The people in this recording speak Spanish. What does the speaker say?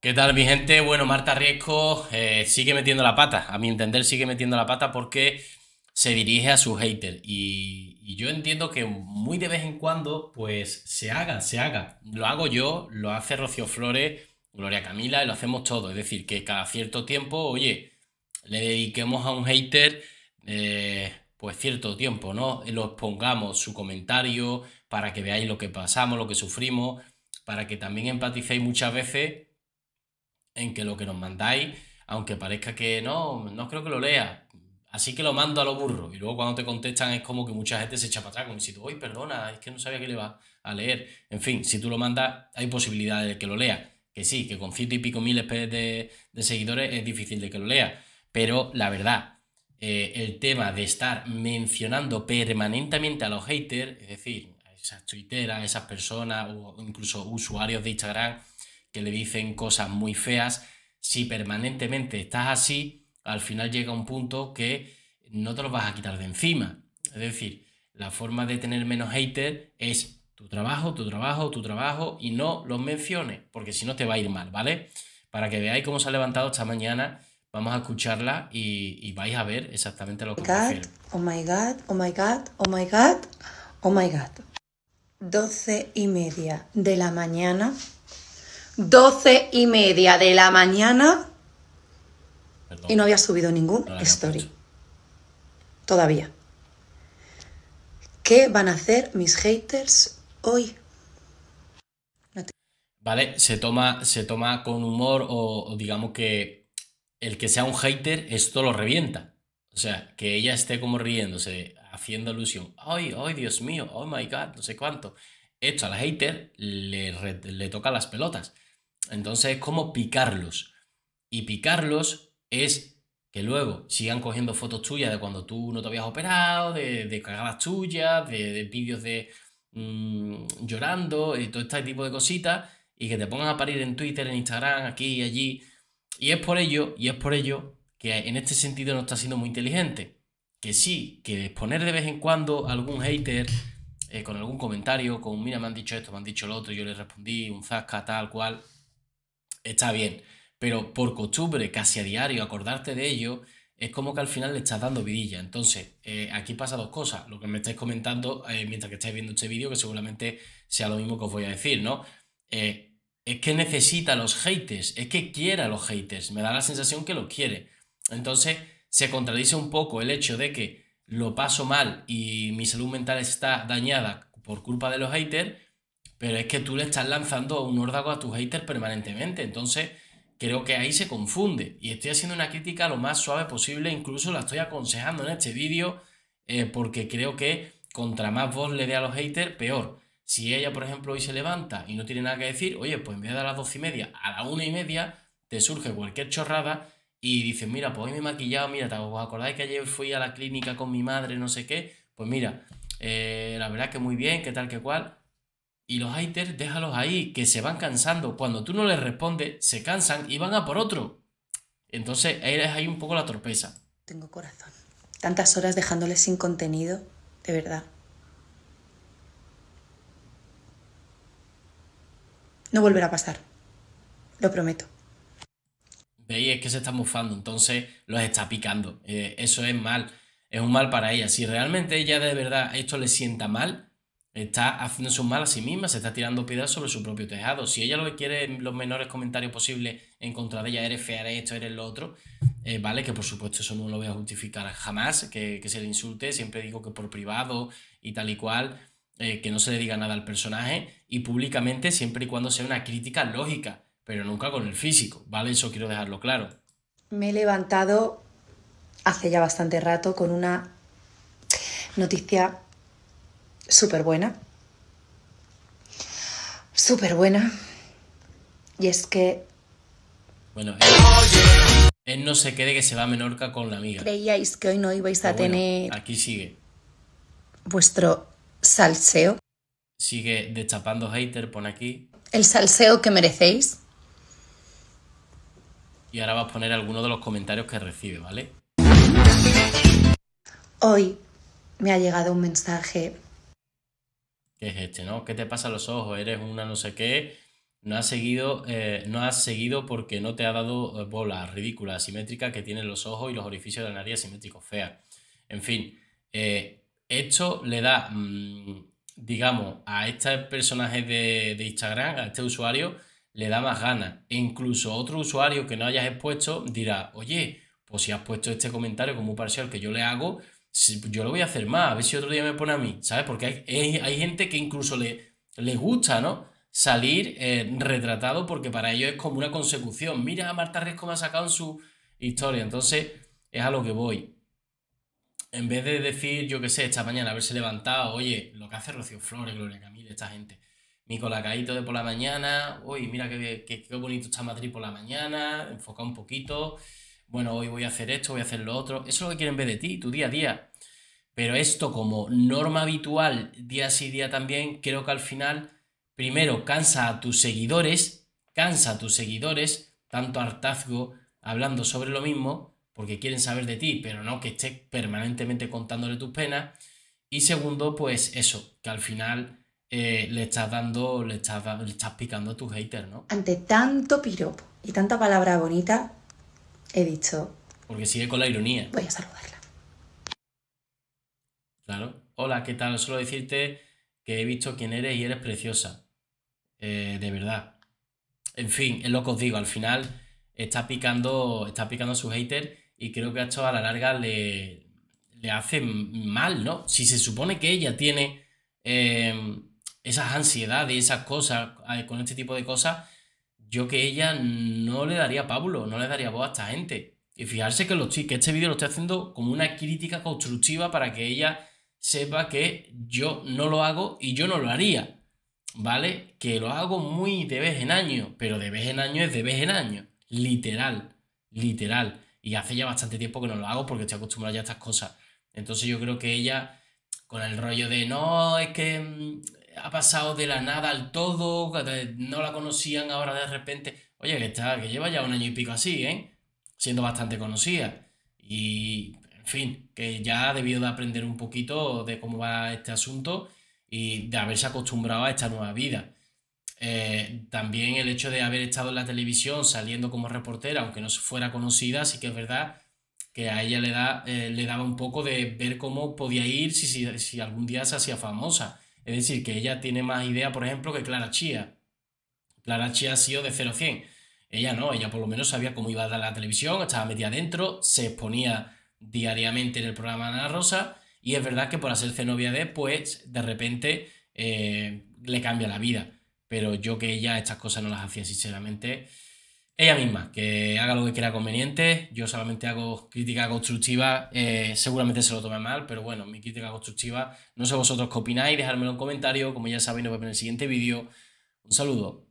¿Qué tal mi gente? Bueno, Marta Riesco eh, sigue metiendo la pata, a mi entender sigue metiendo la pata porque se dirige a sus hater. y, yo entiendo que muy de vez en cuando pues se haga, se haga. Lo hago yo, lo hace Rocío Flores, Gloria Camila y lo hacemos todo. Es decir, que cada cierto tiempo, oye, le dediquemos a un hater eh, pues cierto tiempo, ¿no? Lo pongamos su comentario para que veáis lo que pasamos, lo que sufrimos, para que también empaticéis muchas veces en que lo que nos mandáis, aunque parezca que no, no creo que lo lea, así que lo mando a los burros. Y luego cuando te contestan es como que mucha gente se echa para atrás, como tú, oye, perdona, es que no sabía que le va a leer. En fin, si tú lo mandas, hay posibilidades de que lo lea. Que sí, que con ciento y pico mil de, seguidores es difícil de que lo lea. Pero la verdad, eh, el tema de estar mencionando permanentemente a los haters, es decir, a esas tuiteras, a esas personas o incluso usuarios de Instagram que le dicen cosas muy feas, si permanentemente estás así, al final llega un punto que no te los vas a quitar de encima. Es decir, la forma de tener menos haters es tu trabajo, tu trabajo, tu trabajo y no los menciones, porque si no te va a ir mal, ¿vale? Para que veáis cómo se ha levantado esta mañana, vamos a escucharla y, vais a ver exactamente lo que God, Oh my God, oh my God, oh my God, oh my God. Doce y media de la mañana 12 y media de la mañana y no había subido ningún story. Todavía. ¿Qué van a hacer mis haters hoy? Vale, se toma, se toma con humor o, digamos que el que sea un hater, esto lo revienta. O sea, que ella esté como riéndose, haciendo alusión. Ay, ay, Dios mío, oh my god, no sé cuánto. Esto al hater le, le toca las pelotas. Entonces, es como picarlos? Y picarlos es que luego sigan cogiendo fotos tuyas de cuando tú no te habías operado, de, de cagadas tuyas, de, vídeos de mm, llorando y todo este tipo de cositas, y que te pongan a parir en Twitter, en Instagram, aquí y allí. Y es por ello, y es por ello que en este sentido no está siendo muy inteligente. Que sí, que exponer de vez en cuando algún hater eh, con algún comentario, con mira, me han dicho esto, me han dicho lo otro, yo le respondí, un zasca, tal cual, está bien, pero por costumbre, casi a diario, acordarte de ello, es como que al final le estás dando vidilla. Entonces, eh, aquí pasa dos cosas. Lo que me estáis comentando eh, mientras que estáis viendo este vídeo, que seguramente sea lo mismo que os voy a decir, ¿no? Eh, es que necesita los haters, es que quiere a los haters, me da la sensación que los quiere. Entonces, se contradice un poco el hecho de que lo paso mal y mi salud mental está dañada por culpa de los haters pero es que tú le estás lanzando un órdago a tus haters permanentemente. Entonces, creo que ahí se confunde. Y estoy haciendo una crítica lo más suave posible. Incluso la estoy aconsejando en este vídeo. Eh, porque creo que contra más voz le dé a los haters, peor. Si ella, por ejemplo, hoy se levanta y no tiene nada que decir, oye, pues en vez de a las doce y media, a la una y media, te surge cualquier chorrada y dices, mira, pues hoy me he maquillado, mira, ¿te acordáis que ayer fui a la clínica con mi madre, no sé qué? Pues mira, eh, la verdad que muy bien, qué tal, que cual. Y los haters, déjalos ahí, que se van cansando. Cuando tú no les respondes, se cansan y van a por otro. Entonces, ahí es ahí un poco la torpeza. Tengo corazón. Tantas horas dejándoles sin contenido, de verdad. No volverá a pasar. Lo prometo. Veis, es que se está mufando, entonces los está picando. Eh, eso es mal. Es un mal para ella. Si realmente ella de verdad esto le sienta mal, Está haciendo su mal a sí misma, se está tirando piedras sobre su propio tejado. Si ella lo que quiere es los menores comentarios posibles en contra de ella, eres fea, eres esto, eres lo otro, eh, vale, que por supuesto eso no lo voy a justificar jamás, que, se le insulte, siempre digo que por privado y tal y cual, eh, que no se le diga nada al personaje y públicamente siempre y cuando sea una crítica lógica, pero nunca con el físico, ¿vale? Eso quiero dejarlo claro. Me he levantado hace ya bastante rato con una noticia súper buena. Súper buena. Y es que... Bueno, él, eh, eh, no se quede que se va a Menorca con la amiga. Creíais que hoy no ibais a tener... Aquí sigue. Vuestro salseo. Sigue destapando hater, pone aquí. El salseo que merecéis. Y ahora vas a poner alguno de los comentarios que recibe, ¿vale? Hoy me ha llegado un mensaje que es este, ¿no? ¿Qué te pasa a los ojos? Eres una no sé qué, no has seguido, eh, no has seguido porque no te ha dado eh, bola ridícula, asimétrica que tienen los ojos y los orificios de la nariz asimétricos, fea. En fin, eh, esto le da, mm, digamos, a este personaje de, Instagram, a este usuario, le da más ganas. E incluso otro usuario que no hayas expuesto dirá, oye, pues si has puesto este comentario como parcial que yo le hago, pues yo lo voy a hacer más, a ver si otro día me pone a mí, ¿sabes? Porque hay, hay, gente que incluso le, le gusta, ¿no? Salir eh, retratado porque para ellos es como una consecución. Mira a Marta Riesco me ha sacado en su historia, entonces es a lo que voy. En vez de decir, yo qué sé, esta mañana haberse levantado, oye, lo que hace Rocío Flores, Gloria Camila, esta gente. Mi colacaíto de por la mañana, uy, mira qué, qué, bonito está Madrid por la mañana, enfoca un poquito bueno, hoy voy a hacer esto, voy a hacer lo otro. Eso es lo que quieren ver de ti, tu día a día. Pero esto como norma habitual, día sí, día también, creo que al final, primero, cansa a tus seguidores, cansa a tus seguidores, tanto hartazgo hablando sobre lo mismo, porque quieren saber de ti, pero no que estés permanentemente contándole tus penas. Y segundo, pues eso, que al final eh, le estás dando, le estás, le estás picando a tus haters, ¿no? Ante tanto piropo y tanta palabra bonita, He dicho. Porque sigue con la ironía. Voy a saludarla. Claro. Hola, ¿qué tal? Solo decirte que he visto quién eres y eres preciosa. Eh, de verdad. En fin, es lo que os digo. Al final está picando, está picando a su hater y creo que esto a la larga le, le hace mal, ¿no? Si se supone que ella tiene eh, esas ansiedades, y esas cosas, eh, con este tipo de cosas, yo que ella no le daría pablo no le daría voz a esta gente. Y fijarse que, los, que este vídeo lo estoy haciendo como una crítica constructiva para que ella sepa que yo no lo hago y yo no lo haría. ¿Vale? Que lo hago muy de vez en año, pero de vez en año es de vez en año. Literal, literal. Y hace ya bastante tiempo que no lo hago porque estoy acostumbrado ya a estas cosas. Entonces yo creo que ella, con el rollo de no, es que mm, ha pasado de la nada al todo, no la conocían ahora de repente. Oye, que, está, que lleva ya un año y pico así, ¿eh? Siendo bastante conocida. Y, en fin, que ya ha debido de aprender un poquito de cómo va este asunto y de haberse acostumbrado a esta nueva vida. Eh, también el hecho de haber estado en la televisión saliendo como reportera, aunque no fuera conocida, sí que es verdad que a ella le, da, eh, le daba un poco de ver cómo podía ir si, si, si algún día se hacía famosa. Es decir, que ella tiene más idea, por ejemplo, que Clara Chía. Clara Chía ha sido de 0 a 100. Ella no, ella por lo menos sabía cómo iba a dar la televisión, estaba metida adentro, se exponía diariamente en el programa Ana Rosa y es verdad que por hacerse novia de, pues de repente eh, le cambia la vida. Pero yo que ella estas cosas no las hacía sinceramente, ella misma, que haga lo que quiera conveniente. Yo solamente hago crítica constructiva, eh, seguramente se lo tome mal, pero bueno, mi crítica constructiva. No sé vosotros qué opináis, dejármelo en comentario. Como ya sabéis, nos vemos en el siguiente vídeo. Un saludo.